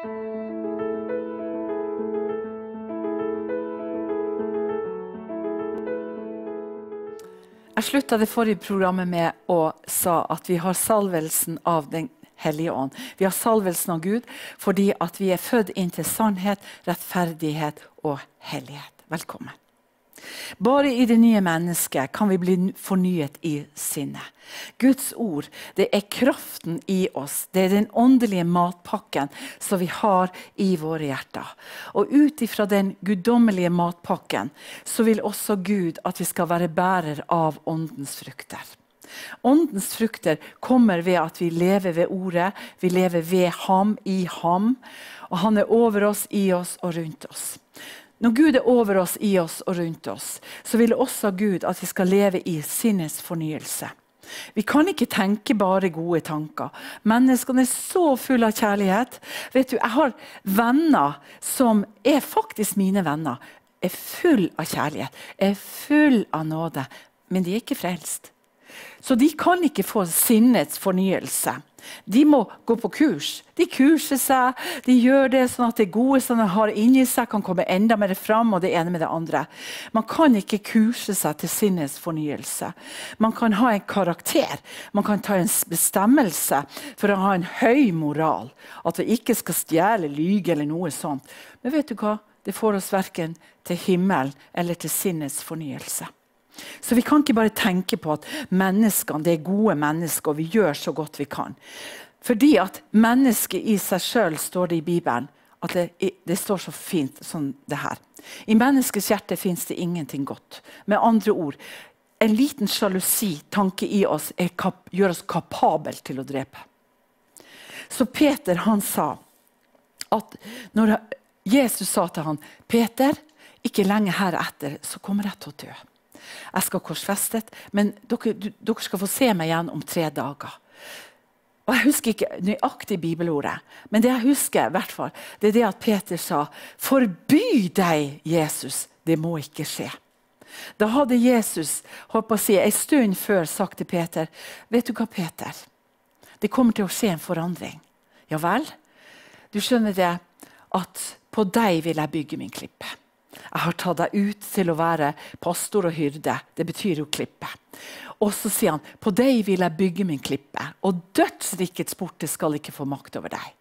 Jeg slutta det forrige programmet med å sa at vi har salvelsen av Den hellige ånd. Vi har salvelsen av Gud fordi vi er født inn til sannhet, rettferdighet og hellighet. Velkommen. Bare i det nye mennesket kan vi bli fornyet i sinnet. Guds ord det er kraften i oss. Det er den åndelige matpakken som vi har i våre hjerter. Og ut ifra den guddommelige matpakken så vil også Gud at vi skal være bærer av åndens frukter. Åndens frukter kommer ved at vi lever ved ordet, vi lever ved ham, i ham. Og han er over oss, i oss og rundt oss. Når Gud er over oss, i oss og rundt oss, så vil også Gud at vi skal leve i sinnets fornyelse. Vi kan ikke tenke bare gode tanker. Menneskene er så fulle av kjærlighet. Vet du, Jeg har venner som er faktisk mine venner. Er full av kjærlighet, er full av nåde. Men de er ikke frelst. Så de kan ikke få sinnets fornyelse. De må gå på kurs. De kurser seg, de gjør det sånn at det gode som sånn de har inni seg, kan komme enda mer fram. og det ene med det andre. Man kan ikke kurse seg til sinnets fornyelse. Man kan ha en karakter, man kan ta en bestemmelse for å ha en høy moral. At vi ikke skal stjele, lyge eller noe sånt. Men vet du hva? Det får oss verken til himmelen eller til sinnets fornyelse. Så vi kan ikke bare tenke på at menneskene det er gode mennesker, og vi gjør så godt vi kan. Fordi at mennesket i seg sjøl, står det i Bibelen, at det, det, står så fint som det her. I menneskets hjerte fins det ingenting godt. Med andre ord, en liten sjalusi, tanke i oss, kap, gjør oss kapabel til å drepe. Så Peter han sa at når Jesus sa til han, Peter, ikke lenge heretter så kommer jeg til å dø. Jeg skal korsfestet, men dere, du, dere skal få se meg igjen om tre dager. Og Jeg husker ikke nøyaktig bibelordet, men det jeg husker, hvert fall, det er det at Peter sa Forby deg, Jesus! Det må ikke skje. Da hadde Jesus håper å si, en stund før sagt til Peter Vet du hva, Peter? Det kommer til å skje en forandring. Ja vel? Du skjønner det, at på deg vil jeg bygge min klippe. 'Jeg har tatt deg ut til å være pastor og hyrde.' Det betyr jo klippe. Og så sier han, 'På deg vil jeg bygge min klippe, og dødsrikets porter skal ikke få makt over deg.'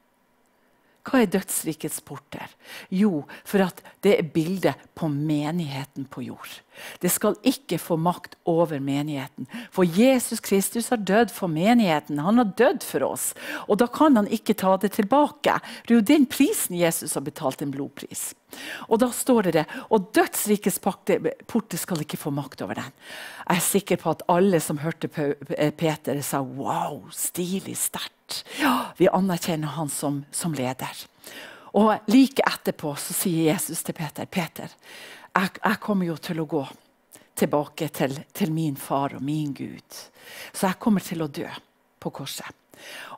Hva er dødsrikets porter? Jo, for at det er bildet på menigheten på jord. Det skal ikke få makt over menigheten. For Jesus Kristus har dødd for menigheten. Han har dødd for oss. Og da kan han ikke ta det tilbake. Det er jo den prisen Jesus har betalt, en blodpris. Og da står det det. Og dødsrikets porter skal ikke få makt over den. Jeg er sikker på at alle som hørte eh, Peter, sa wow, stilig, sterkt. Ja, vi anerkjenner han som, som leder. Og like etterpå så sier Jesus til Peter Peter, jeg, jeg kommer jo til å gå tilbake til, til, min far og min Gud. Så jeg kommer til å dø på korset.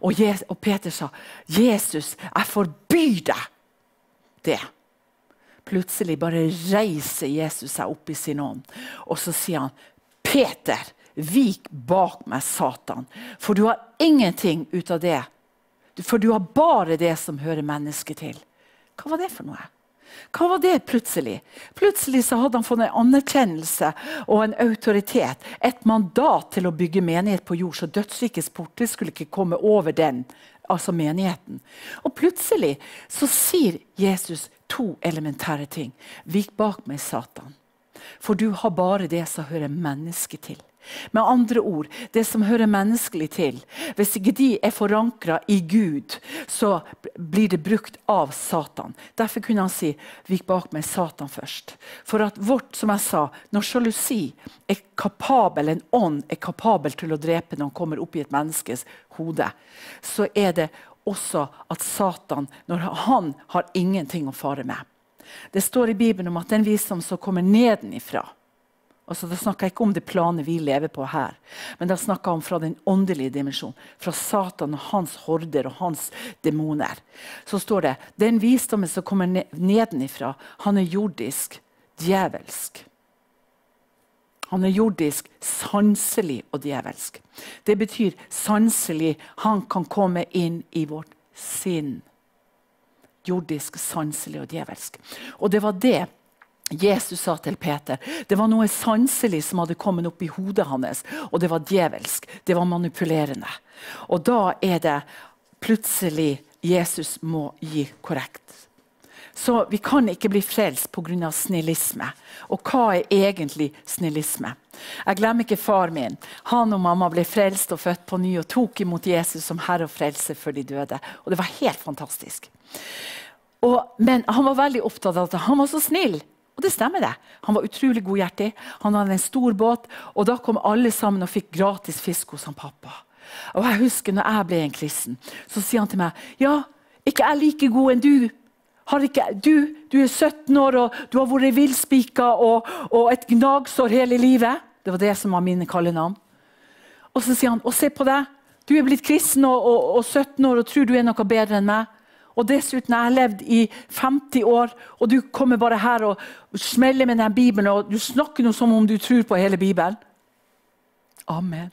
Og, Jesus, og Peter sa, 'Jesus, jeg forbyr deg det.' Plutselig bare reiser Jesus seg opp i sin ånd, og så sier han, 'Peter, vik bak meg, Satan, for du har ingenting ut av det for du har bare det som hører mennesket til. Hva var det for noe? Hva var det plutselig? Plutselig så hadde han fått en anerkjennelse og en autoritet. Et mandat til å bygge menighet på jord, så dødsrikets porter skulle ikke komme over den. Altså menigheten. Og plutselig så sier Jesus to elementære ting. Vik bak meg, Satan. For du har bare det som hører mennesket til. Med andre ord, det som hører menneskelig til. Hvis ikke de er forankra i Gud, så blir det brukt av Satan. Derfor kunne han si 'vik bak meg, Satan først'. For at vårt, som jeg sa, når sjalusi er kapabel, en ånd er kapabel til å drepe når han kommer opp i et menneskes hode, så er det også at Satan når han har ingenting å fare med. Det står i Bibelen om at den visdom som kommer nedenifra, Altså, da snakker jeg ikke om det planet vi lever på her, men da snakker jeg om fra den åndelige dimensjonen. Fra Satan og hans horder og hans demoner. Så står det den visdommen som kommer nedenifra, han er jordisk, djevelsk. Han er jordisk, sanselig og djevelsk. Det betyr sanselig. Han kan komme inn i vårt sinn. Jordisk, sanselig og djevelsk. Og det var det Jesus sa til Peter det var noe sanselig som hadde kommet opp i hodet hans. Og det var djevelsk. Det var manipulerende. Og da er det plutselig Jesus må gi korrekt. Så vi kan ikke bli frelst pga. snillisme. Og hva er egentlig snillisme? Jeg glemmer ikke far min. Han og mamma ble frelst og født på ny og tok imot Jesus som herre og frelse for de døde. Og det var helt fantastisk. Og, men han var veldig opptatt av at han var så snill. Og det stemmer, det. Han var utrolig godhjertig. Han hadde en stor båt. Og da kom alle sammen og fikk gratis fisk hos han pappa. Og jeg husker når jeg ble en kristen, så sier han til meg ja, ikke jeg like god enn du. Ikke, du, du, er 17 år, og du har vært villspika og, og et gnagsår hele livet. Det var det som var mine kallenavn. Og så sier han og se på deg, du er blitt kristen og, og, og 17 år og tror du er noe bedre enn meg. Og dessuten har jeg levd i 50 år, og du kommer bare her og smeller med den Bibelen, og du snakker noe som om du tror på hele Bibelen. Amen.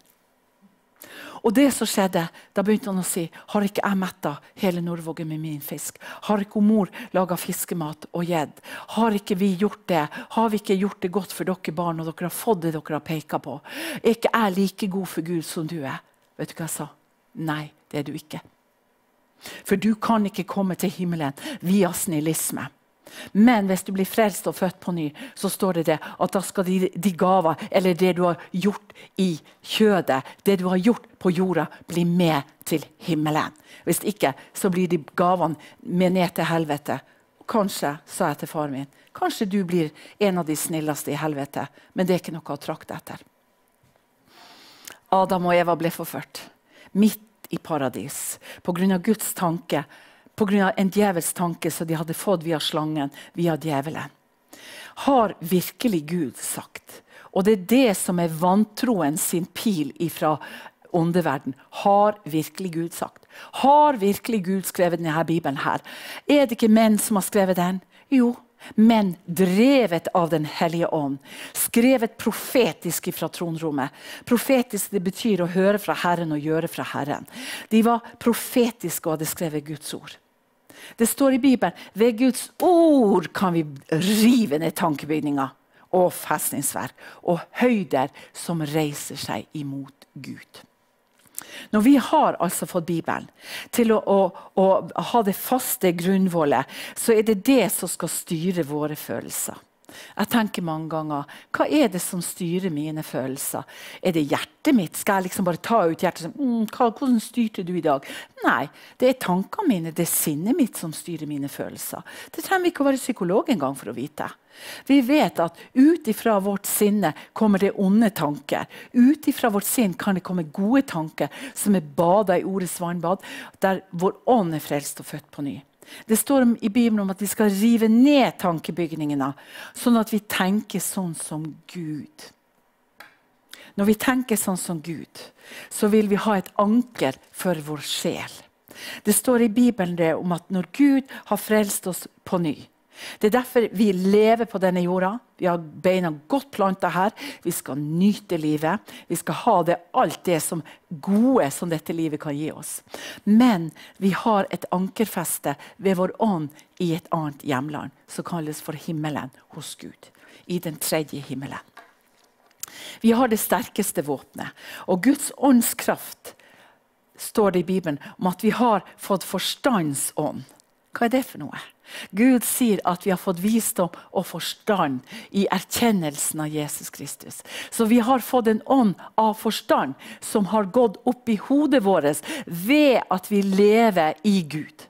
Og det som skjedde, Da begynte han å si har ikke jeg metta hele Nordvågen med min fisk. Har ikke mor laga fiskemat og gjedd? Har ikke vi gjort det? Har vi ikke gjort det godt for dere barn, og dere har fått det dere har peka på? Er ikke jeg like god for Gud som du er? Vet du hva jeg sa? Nei, det er du ikke. For du kan ikke komme til himmelen via snillisme. Men hvis du blir frelst og født på ny, så står det, det at da skal de, de gaver, eller det du har gjort i kjødet, det du har gjort på jorda, bli med til himmelen. Hvis ikke så blir de gavene med ned til helvete. Kanskje, sa jeg til faren min, kanskje du blir en av de snilleste i helvete. Men det er ikke noe å trakte etter. Adam og Eva ble forført. Midt i paradis pga. Guds tanke, pga. en djevels tanke som de hadde fått via slangen, via djevelen. Har virkelig Gud sagt? Og det er det som er vantroen sin pil ifra åndeverden. Har virkelig Gud sagt? Har virkelig Gud skrevet denne Bibelen? her? Er det ikke menn som har skrevet den? Jo, men drevet av Den hellige ånd. Skrevet profetisk fra tronrommet. Profetisk det betyr å høre fra Herren og gjøre fra Herren. De var profetiske og hadde skrevet Guds ord. Det står i Bibelen ved Guds ord kan vi rive ned tankebygninger og festningsverk og høyder som reiser seg imot Gud. Når vi har altså fått Bibelen til å, å, å ha det faste grunnvollet, så er det det som skal styre våre følelser. Jeg tenker mange ganger hva er det som styrer mine følelser? Er det hjertet mitt? Skal jeg liksom bare ta ut hjertet? Mm, hva, hvordan styrte du i dag? Nei, det er tankene mine, det er sinnet mitt som styrer mine følelser. Det trenger vi ikke å være psykolog engang for å vite. Vi vet at ut ifra vårt sinne kommer det onde tanker. Ut ifra vårt sinn kan det komme gode tanker som er bada i ordets vannbad, der vår ånd er frelst og født på ny. Det står i Bibelen om at vi skal rive ned tankebygningene, sånn at vi tenker sånn som Gud. Når vi tenker sånn som Gud, så vil vi ha et anker for vår sjel. Det står i Bibelen det om at når Gud har frelst oss på ny, det er derfor vi lever på denne jorda. Vi har beina godt planta her. Vi skal nyte livet. Vi skal ha det, alt det som gode som dette livet kan gi oss. Men vi har et ankerfeste ved vår ånd i et annet hjemland, som kalles for himmelen hos Gud. I den tredje himmelen. Vi har det sterkeste våpenet. Og Guds åndskraft står det i Bibelen om at vi har fått forstandsånd. Hva er det for noe? Gud sier at vi har fått visdom og forstand i erkjennelsen av Jesus Kristus. Så vi har fått en ånd av forstand som har gått opp i hodet vårt ved at vi lever i Gud.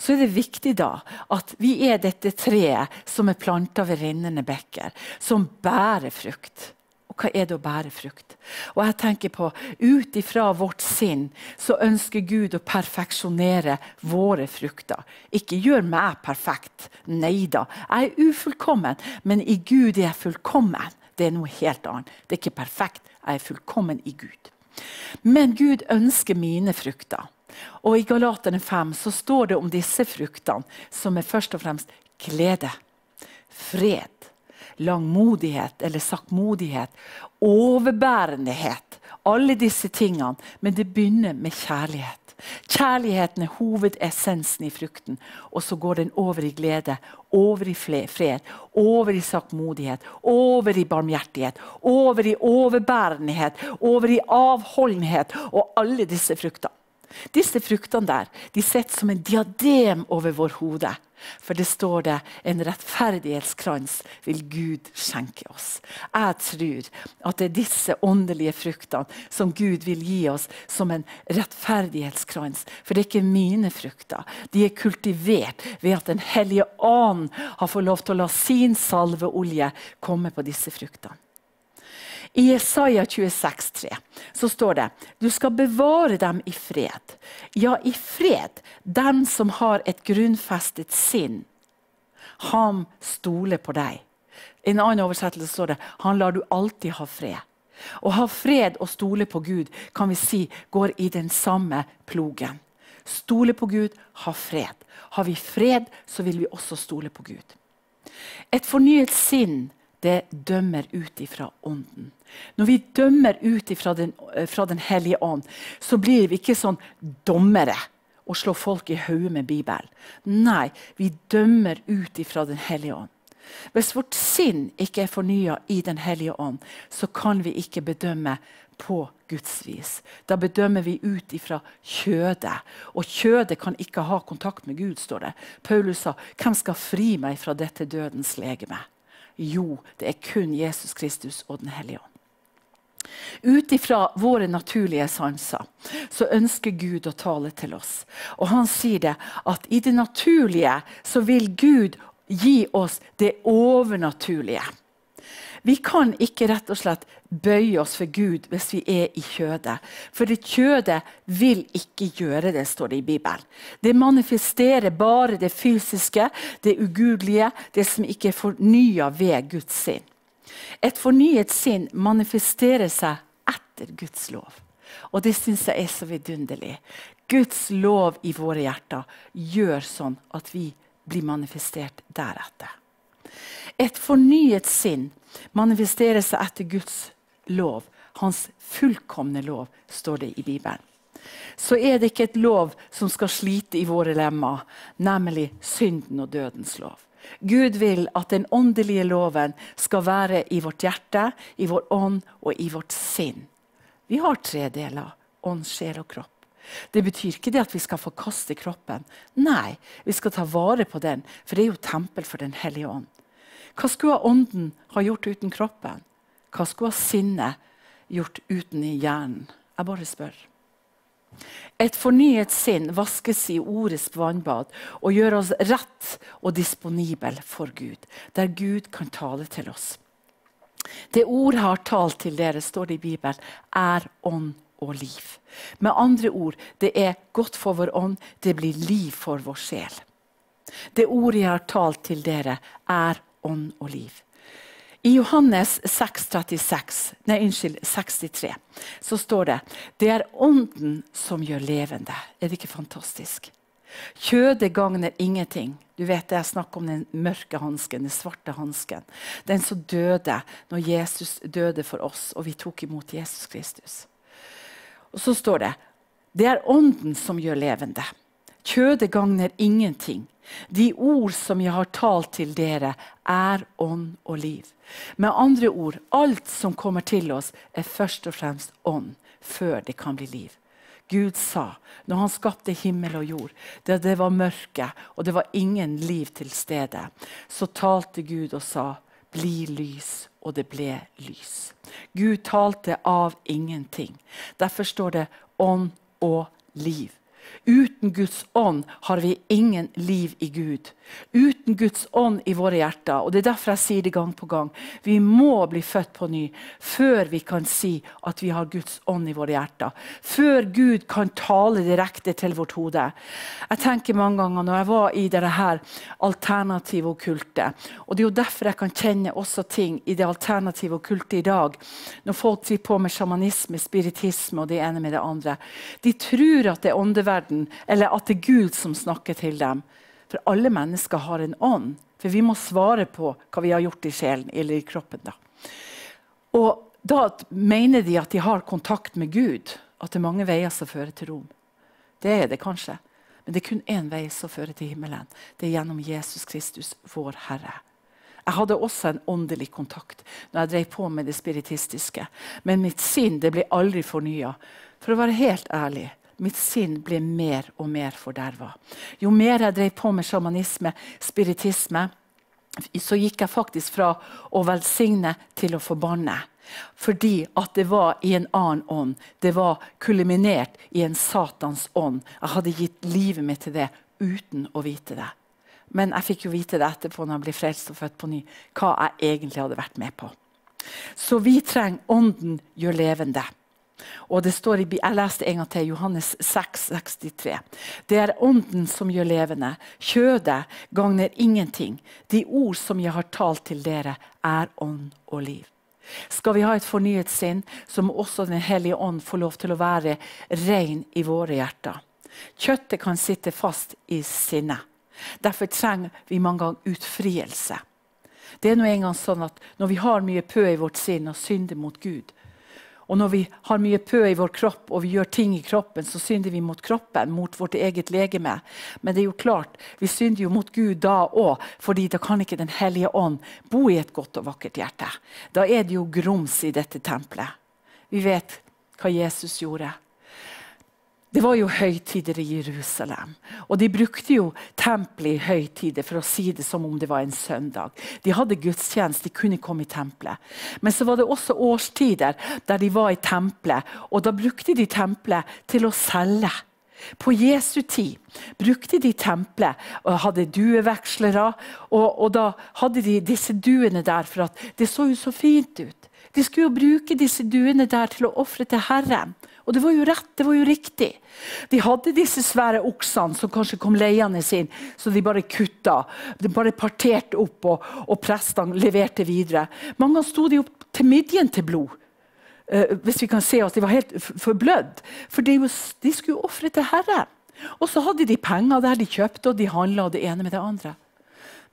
Så er det viktig da at vi er dette treet som er planta ved rinnende bekker, som bærer frukt. Og hva er det å bære frukt? Og jeg tenker på, Ut ifra vårt sinn så ønsker Gud å perfeksjonere våre frukter. Ikke gjør meg perfekt. Nei da, jeg er ufullkommen. Men i Gud er jeg fullkommen. Det er noe helt annet. Det er ikke perfekt. Jeg er fullkommen i Gud. Men Gud ønsker mine frukter. Og I Galaterne 5 så står det om disse fruktene, som er først og fremst glede, fred, langmodighet eller saktmodighet, overbærendehet. Alle disse tingene. Men det begynner med kjærlighet. Kjærligheten er hovedessensen i frukten. Og så går den over i glede, over i fred, over i saktmodighet, over i barmhjertighet, over i overbærendehet, over i avholdenhet og alle disse fruktene. Disse fruktene der, de sitter som en diadem over vår hode. For det står det en rettferdighetskrans vil Gud skjenke oss. Jeg tror at det er disse åndelige fruktene som Gud vil gi oss som en rettferdighetskrans. For det er ikke mine frukter. De er kultivert ved at Den hellige ånd har fått lov til å la sin salveolje komme på disse fruktene. I Jesaja 26, 3, så står det du skal bevare dem i fred. Ja, i fred, den som har et grunnfestet sinn. Han stoler på deg. I en annen oversettelse står det han lar du alltid ha fred. Å ha fred og stole på Gud kan vi si går i den samme plogen. Stole på Gud, ha fred. Har vi fred, så vil vi også stole på Gud. Et fornyet sinn det dømmer ut ifra Ånden. Når vi dømmer ut ifra den, eh, fra Den hellige ånd, så blir vi ikke sånn dommere og slår folk i hodet med Bibelen. Nei, vi dømmer ut ifra Den hellige ånd. Hvis vårt sinn ikke er fornya i Den hellige ånd, så kan vi ikke bedømme på Guds vis. Da bedømmer vi ut ifra kjødet. Og kjødet kan ikke ha kontakt med Gud, står det. Paulus sa, 'Hvem skal fri meg fra dette dødens legeme?' Jo, det er kun Jesus Kristus og Den hellige ånd. Ut ifra våre naturlige sanser så ønsker Gud å tale til oss. Og han sier det at i det naturlige så vil Gud gi oss det overnaturlige. Vi kan ikke rett og slett bøye oss for Gud hvis vi er i kjødet. For det kjødet vil ikke gjøre det, står det i Bibelen. Det manifesterer bare det fysiske, det ugudelige, det som ikke er fornya ved Guds sinn. Et fornyet sinn manifesterer seg etter Guds lov. Og det syns jeg er så vidunderlig. Guds lov i våre hjerter gjør sånn at vi blir manifestert deretter. Et fornyet sinn manifesterer seg etter Guds lov. Hans fullkomne lov, står det i Bibelen. Så er det ikke et lov som skal slite i våre lemmer, nemlig synden og dødens lov. Gud vil at den åndelige loven skal være i vårt hjerte, i vår ånd og i vårt sinn. Vi har tre deler ånd, sjel og kropp. Det betyr ikke det at vi skal forkaste kroppen. Nei, vi skal ta vare på den, for det er jo tempel for Den hellige ånd. Hva skulle ånden ha gjort uten kroppen? Hva skulle sinnet gjort uten i hjernen? Jeg bare spør. Et fornyet sinn vaskes i ordets vannbad og gjør oss rett og disponibel for Gud, der Gud kan tale til oss. Det ordet har talt til dere, står det i Bibelen, er ånd og liv. Med andre ord det er godt for vår ånd, det blir liv for vår sjel. Det ordet jeg har talt til dere, er ånd og liv. I Johannes 6, 36, nei, innskyld, 63 så står det det er ånden som gjør levende. Er det ikke fantastisk? Kjødet gagner ingenting. Du vet det jeg snakker om den mørke hansken, den svarte hansken. Den som døde når Jesus døde for oss og vi tok imot Jesus Kristus. Og så står det det er ånden som gjør levende. Kjødet gagner ingenting. De ord som jeg har talt til dere, er ånd og liv. Med andre ord, alt som kommer til oss, er først og fremst ånd, før det kan bli liv. Gud sa når han skapte himmel og jord, da det, var mørke og det var ingen liv til stede, så talte Gud og sa bli lys, og det ble lys. Gud talte av ingenting. Derfor står det ånd og liv. Uten Guds ånd har vi ingen liv i Gud. Uten Guds ånd i våre hjerter. Og Det er derfor jeg sier det gang på gang. Vi må bli født på ny før vi kan si at vi har Guds ånd i våre hjerter. Før Gud kan tale direkte til vårt hode. Jeg tenker mange ganger når jeg var i det her alternative okkulte Og det er jo derfor jeg kan kjenne også ting i det alternative okkulte i dag. Når folk driver på med sjamanisme, spiritisme og det ene med det andre. De tror at det er åndeverd verden, eller at det er Gud som snakker til dem. For alle mennesker har en ånd. For vi må svare på hva vi har gjort i sjelen eller i kroppen. Da. Og da mener de at de har kontakt med Gud. At det er mange veier som fører til Rom. Det er det kanskje. Men det er kun én vei som fører til himmelen. Det er gjennom Jesus Kristus, vår Herre. Jeg hadde også en åndelig kontakt når jeg drev på med det spiritistiske. Men mitt sinn det ble aldri fornya. For å være helt ærlig, mitt sinn ble mer og mer forderva. Jo mer jeg drev på med sjamanisme, spiritisme, så gikk jeg faktisk fra å velsigne til å forbanne. Fordi at det var i en annen ånd. Det var kuliminert i en Satans ånd. Jeg hadde gitt livet mitt til det uten å vite det. Men jeg fikk jo vite det etterpå når jeg ble frelst og født på ny, hva jeg egentlig hadde vært med på. Så vi trenger Ånden gjør levende. Og det står i, Jeg leste en gang til Johannes 6, 63. Det er ånden som gjør levende. Kjødet gagner ingenting. De ord som jeg har talt til dere, er ånd og liv. Skal vi ha et fornyet sinn, så må også Den hellige ånd få lov til å være ren i våre hjerter. Kjøttet kan sitte fast i sinnet. Derfor trenger vi mange ganger utfrielse. Det er noe en gang sånn at Når vi har mye pø i vårt sinn og synder mot Gud, og når vi har mye pø i vår kropp og vi gjør ting i kroppen, så synder vi mot kroppen, mot vårt eget legeme. Men det er jo klart, vi synder jo mot Gud da òg, fordi da kan ikke Den hellige ånd bo i et godt og vakkert hjerte. Da er det jo grums i dette tempelet. Vi vet hva Jesus gjorde. Det var jo høytider i Jerusalem. Og de brukte jo tempelet i høytider for å si det som om det var en søndag. De hadde gudstjeneste, de kunne komme i tempelet. Men så var det også årstider der de var i tempelet, og da brukte de tempelet til å selge. På Jesu tid brukte de tempelet og hadde duevekslere. Og, og, da hadde de disse duene der, for at det så jo så fint ut. De skulle jo bruke disse duene der til å ofre til Herren. Og det var jo rett, det var jo riktig. De hadde disse svære oksene som kanskje kom leiende inn, så de bare kutta. De bare parterte opp, og, og prestene leverte videre. Mange ganger sto de opp til midjen til blod. Uh, hvis vi kan se at de var helt forblødd. For de, de skulle ofre til Herren. Og så hadde de penger der de kjøpte, og de handla det ene med det andre.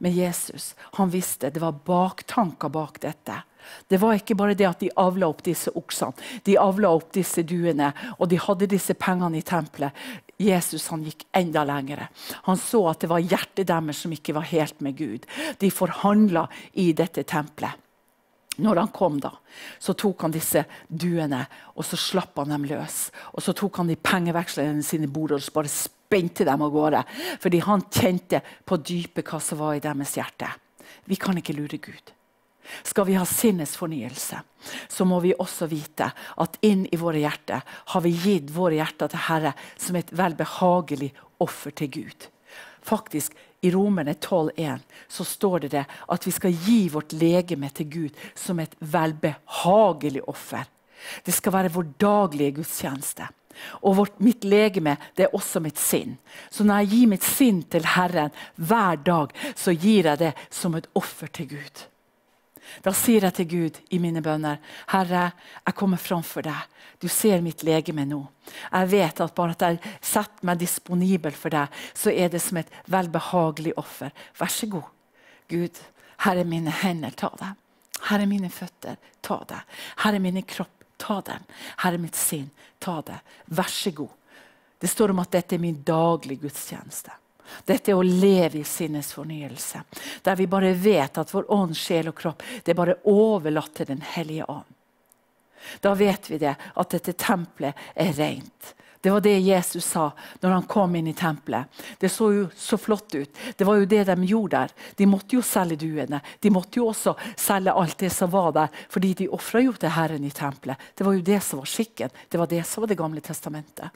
Men Jesus han visste det var baktanker bak dette. Det var ikke bare det at de avla opp disse oksene, de avla opp disse duene, og de hadde disse pengene i tempelet. Jesus han gikk enda lenger. Han så at det var hjertet deres som ikke var helt med Gud. De forhandla i dette tempelet. Når han kom, da, så tok han disse duene og så slapp han dem løs. Og så tok han de pengevekslerne sine bord og så bare spente dem av gårde. Fordi han kjente på dypet hva som var i deres hjerte. Vi kan ikke lure Gud. Skal vi ha sinnesfornyelse, så må vi også vite at inn i våre hjerter har vi gitt våre hjerter til Herre som et velbehagelig offer til Gud. Faktisk, I Romerne 12,1 så står det det at vi skal gi vårt legeme til Gud som et velbehagelig offer. Det skal være vår daglige gudstjeneste. Og vårt, mitt legeme det er også mitt sinn. Så når jeg gir mitt sinn til Herren hver dag, så gir jeg det som et offer til Gud. Da sier jeg til Gud i mine bønner, Herre, jeg kommer framfor deg. Du ser mitt legeme nå. Jeg vet at bare at jeg setter meg disponibel for deg, så er det som et velbehagelig offer. Vær så god, Gud. Her er mine hender, ta dem. Her er mine føtter, ta dem. Her er mine kropp, ta dem. Her er mitt sinn, ta det. Vær så god. Det står om at dette er min daglige gudstjeneste. Dette er å leve i sinnets fornyelse, der vi bare vet at vår ånd, sjel og kropp det er bare overlatt til Den hellige ånd. Da vet vi det, at dette tempelet er rent. Det var det Jesus sa når han kom inn i tempelet. Det så jo så flott ut. Det var jo det de gjorde der. De måtte jo selge duene. De måtte jo også selge alt det som var der, fordi de ofra jo til Herren i tempelet. Det var jo det som var skikken. Det var det som var Det gamle testamentet.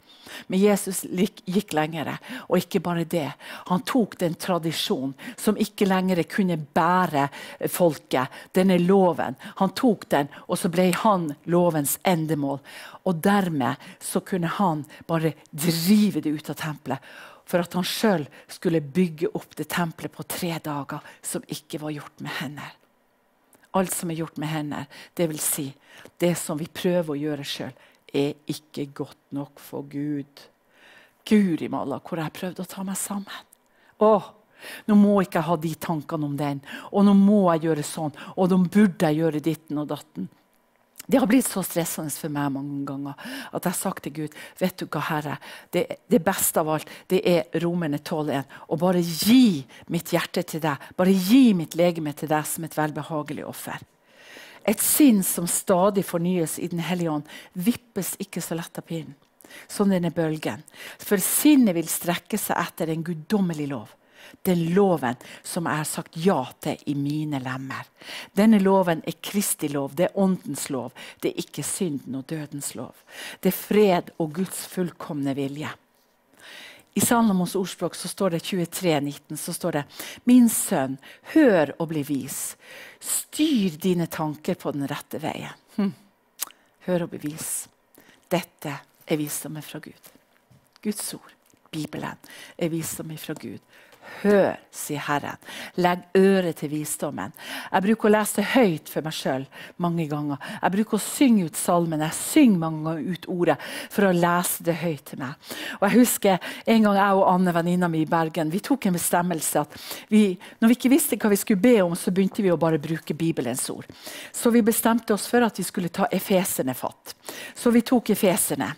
Men Jesus gikk lengre, og ikke bare det. Han tok den tradisjonen som ikke lenger kunne bære folket, denne loven. Han tok den, og så ble han lovens endemål. Og dermed så kunne han bare drive det ut av tempelet. For at han sjøl skulle bygge opp det tempelet på tre dager som ikke var gjort med hender. Alt som er gjort med hender, dvs. Si, det som vi prøver å gjøre sjøl, er ikke godt nok for Gud. Guri malla, hvor jeg prøvde å ta meg sammen. Åh, nå må ikke jeg ha de tankene om den, og nå må jeg gjøre sånn, og nå burde jeg gjøre ditten og datten. Det har blitt så stressende for meg mange ganger at jeg har sagt til Gud vet du hva, Herre, det, det beste av alt det er Romerne 12,1. Og bare gi mitt hjerte til deg. Bare gi mitt legeme til deg som et velbehagelig offer. Et sinn som stadig fornyes i Den hellige ånd, vippes ikke så lett av pinnen. Som denne bølgen. For sinnet vil strekke seg etter en guddommelig lov den loven som jeg har sagt ja til i mine lemmer. Denne loven er Kristi lov, det er åndens lov. Det er ikke synden og dødens lov. Det er fred og Guds fullkomne vilje. I Salomos ordspråk så står det 23, 19, så står det Min sønn, hør og bli vis. Styr dine tanker på den rette veien. Hm. Hør og bli vis. Dette er visdommen fra Gud. Guds ord, Bibelen, er visdom fra Gud Hør, sier Herren. Legg øret til visdommen. Jeg bruker å lese det høyt for meg sjøl mange ganger. Jeg bruker å synge ut salmen. Jeg synger mange ganger ut ordet for å lese det høyt til meg. Og jeg husker En gang jeg og Anne, venninna mi i Bergen, vi tok en bestemmelse at vi, når vi ikke visste hva vi skulle be om, så begynte vi å bare bruke Bibelens ord. Så vi bestemte oss for at vi skulle ta efeserne fatt. Så vi tok efesene.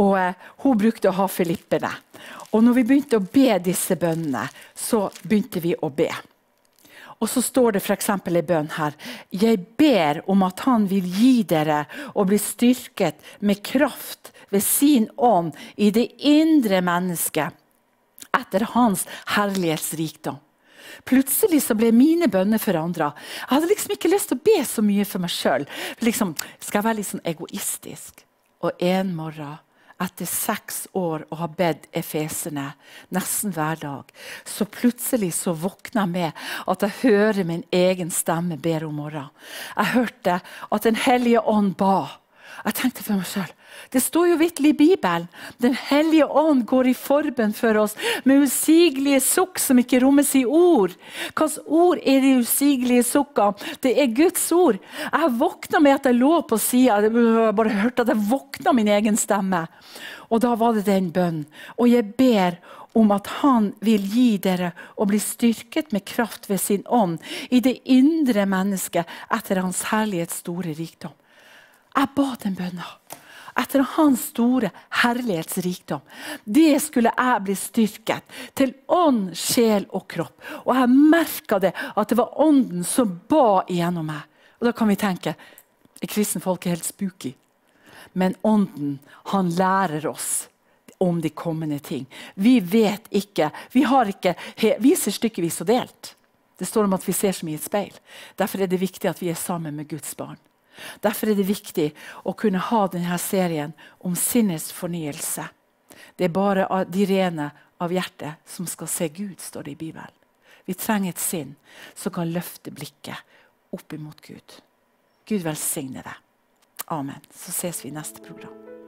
Og eh, hun brukte å ha filippene. Og når vi begynte å be disse bønnene, så begynte vi å be. Og så står det f.eks. i bønn her Jeg ber om at Han vil gi dere å bli styrket med kraft ved sin ånd i det indre mennesket etter Hans herlighetsrikdom. Plutselig så ble mine bønner forandra. Jeg hadde liksom ikke lyst til å be så mye for meg sjøl. Liksom, skal jeg være litt sånn egoistisk? Og en morgen etter seks år å ha bedt efesene nesten hver dag, så plutselig så våkna jeg med at jeg hører min egen stemme ber om morgenen. Jeg hørte at Den hellige ånd ba. Jeg tenkte for meg sjøl det står jo vitterlig i Bibelen. Den hellige ånd går i forbønn for oss med usigelige sukk som ikke rommes i ord. Hvilke ord er de usigelige sukkene? Det er Guds ord. Jeg våkna med at jeg lå på sida, jeg bare hørte at jeg våkna min egen stemme. Og da var det den bønnen. Og jeg ber om at Han vil gi dere å bli styrket med kraft ved sin ånd i det indre mennesket etter Hans herlighets store rikdom. Jeg ba den bønna etter hans store herlighetsrikdom. Det skulle jeg bli styrket til ånd, sjel og kropp. Og jeg merka det, at det var ånden som ba igjennom meg. Og da kan vi tenke er kristen folk er helt spooky. Men ånden, han lærer oss om de kommende ting. Vi vet ikke. Vi, har ikke, vi ser stykkevis og delt. Det står om at vi ser så mye i et speil. Derfor er det viktig at vi er sammen med Guds barn. Derfor er det viktig å kunne ha denne serien om sinnets fornyelse. Det er bare de rene av hjertet som skal se Gud, står det i Bibelen. Vi trenger et sinn som kan løfte blikket opp imot Gud. Gud velsigne deg. Amen. Så ses vi i neste program.